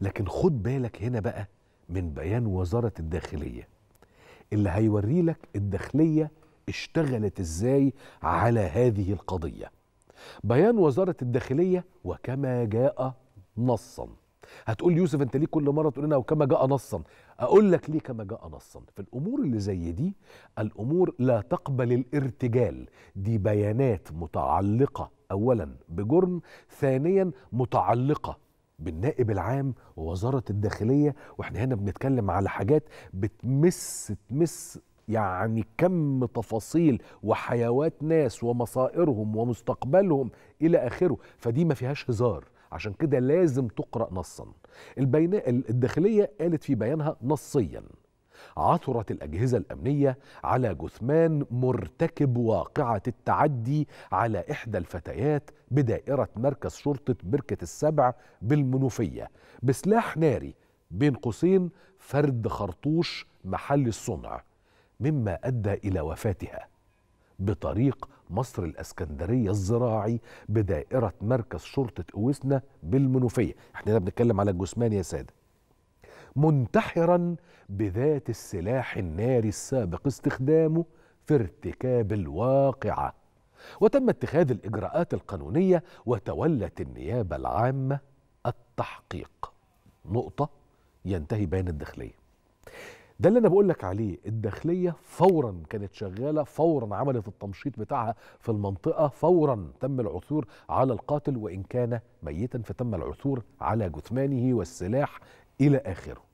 لكن خد بالك هنا بقى من بيان وزارة الداخلية اللي هيوري لك الداخلية اشتغلت ازاي على هذه القضية بيان وزارة الداخلية وكما جاء نصا هتقول يوسف انت ليه كل مره تقول لنا وكما جاء نصا اقول لك ليه كما جاء نصا في الامور اللي زي دي الامور لا تقبل الارتجال دي بيانات متعلقه اولا بجرم ثانيا متعلقه بالنائب العام ووزاره الداخليه واحنا هنا بنتكلم على حاجات بتمس تمس يعني كم تفاصيل وحيوات ناس ومصائرهم ومستقبلهم الى اخره فدي ما فيهاش هزار عشان كده لازم تقرا نصا البيناء الداخليه قالت في بيانها نصيا عثرت الأجهزة الأمنية على جثمان مرتكب واقعة التعدي على إحدى الفتيات بدائرة مركز شرطة بركة السبع بالمنوفية بسلاح ناري بين قوسين فرد خرطوش محل الصنع مما أدى إلى وفاتها بطريق مصر الاسكندريه الزراعي بدائره مركز شرطه أويسنا بالمنوفيه احنا هنا بنتكلم على الجثمان يا ساده منتحرا بذات السلاح الناري السابق استخدامه في ارتكاب الواقعه وتم اتخاذ الاجراءات القانونيه وتولت النيابه العامه التحقيق نقطه ينتهي بيان الداخليه ده اللي انا بقول لك عليه الداخليه فورا كانت شغاله فورا عملت التمشيط بتاعها في المنطقه فورا تم العثور على القاتل وان كان ميتا فتم العثور على جثمانه والسلاح الى اخره